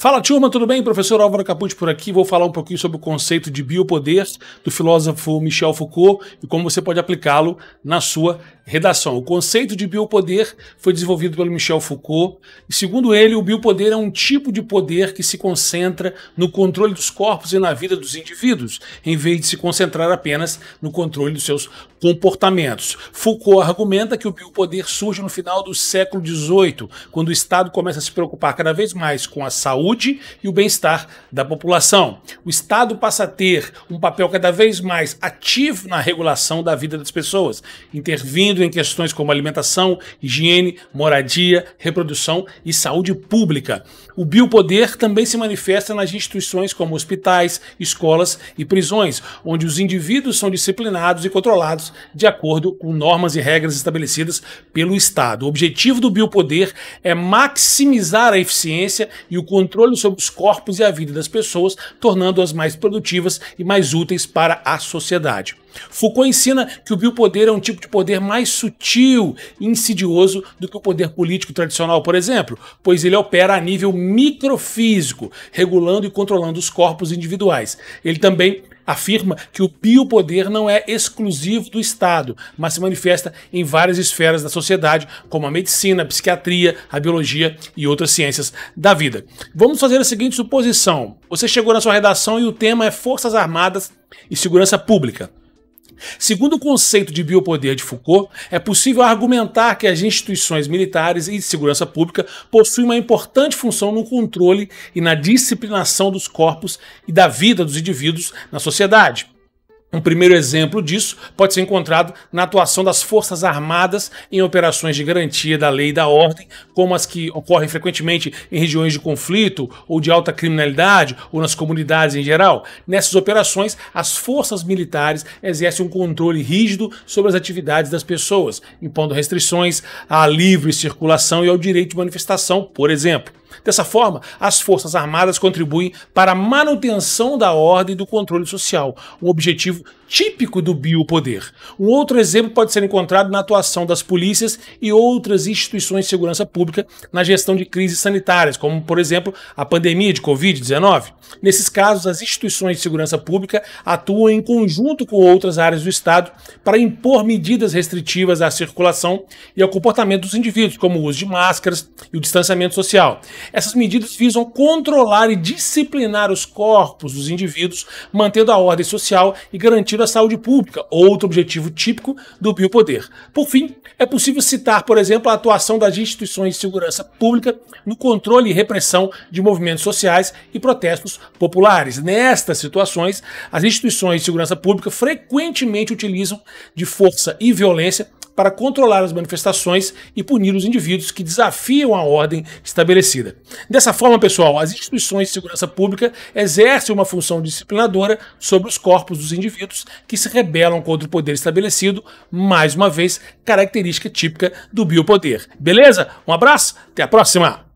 Fala turma, tudo bem? Professor Álvaro Capucci por aqui. Vou falar um pouquinho sobre o conceito de biopoder do filósofo Michel Foucault e como você pode aplicá-lo na sua redação. O conceito de biopoder foi desenvolvido pelo Michel Foucault e, segundo ele, o biopoder é um tipo de poder que se concentra no controle dos corpos e na vida dos indivíduos, em vez de se concentrar apenas no controle dos seus comportamentos. Foucault argumenta que o biopoder surge no final do século XVIII, quando o Estado começa a se preocupar cada vez mais com a saúde saúde e o bem-estar da população. O Estado passa a ter um papel cada vez mais ativo na regulação da vida das pessoas, intervindo em questões como alimentação, higiene, moradia, reprodução e saúde pública. O biopoder também se manifesta nas instituições como hospitais, escolas e prisões, onde os indivíduos são disciplinados e controlados de acordo com normas e regras estabelecidas pelo Estado. O objetivo do biopoder é maximizar a eficiência e o controle controle sobre os corpos e a vida das pessoas, tornando-as mais produtivas e mais úteis para a sociedade. Foucault ensina que o biopoder é um tipo de poder mais sutil e insidioso do que o poder político tradicional, por exemplo, pois ele opera a nível microfísico, regulando e controlando os corpos individuais. Ele também afirma que o biopoder não é exclusivo do Estado, mas se manifesta em várias esferas da sociedade, como a medicina, a psiquiatria, a biologia e outras ciências da vida. Vamos fazer a seguinte suposição: você chegou na sua redação e o tema é Forças Armadas e Segurança Pública. Segundo o conceito de biopoder de Foucault, é possível argumentar que as instituições militares e de segurança pública possuem uma importante função no controle e na disciplinação dos corpos e da vida dos indivíduos na sociedade. Um primeiro exemplo disso pode ser encontrado na atuação das Forças Armadas em operações de garantia da lei e da ordem, como as que ocorrem frequentemente em regiões de conflito ou de alta criminalidade ou nas comunidades em geral. Nessas operações, as forças militares exercem um controle rígido sobre as atividades das pessoas, impondo restrições à livre circulação e ao direito de manifestação, por exemplo. Dessa forma, as Forças Armadas contribuem para a manutenção da ordem e do controle social, um objetivo típico do biopoder. Um outro exemplo pode ser encontrado na atuação das polícias e outras instituições de segurança pública na gestão de crises sanitárias, como, por exemplo, a pandemia de Covid-19. Nesses casos, as instituições de segurança pública atuam em conjunto com outras áreas do Estado para impor medidas restritivas à circulação e ao comportamento dos indivíduos, como o uso de máscaras e o distanciamento social. Essas medidas visam controlar e disciplinar os corpos dos indivíduos, mantendo a ordem social e garantindo a saúde pública, outro objetivo típico do biopoder. Por fim, é possível citar, por exemplo, a atuação das instituições de segurança pública no controle e repressão de movimentos sociais e protestos populares. Nestas situações, as instituições de segurança pública frequentemente utilizam de força e violência para controlar as manifestações e punir os indivíduos que desafiam a ordem estabelecida. Dessa forma, pessoal, as instituições de segurança pública exercem uma função disciplinadora sobre os corpos dos indivíduos que se rebelam contra o poder estabelecido, mais uma vez, característica típica do biopoder. Beleza? Um abraço, até a próxima!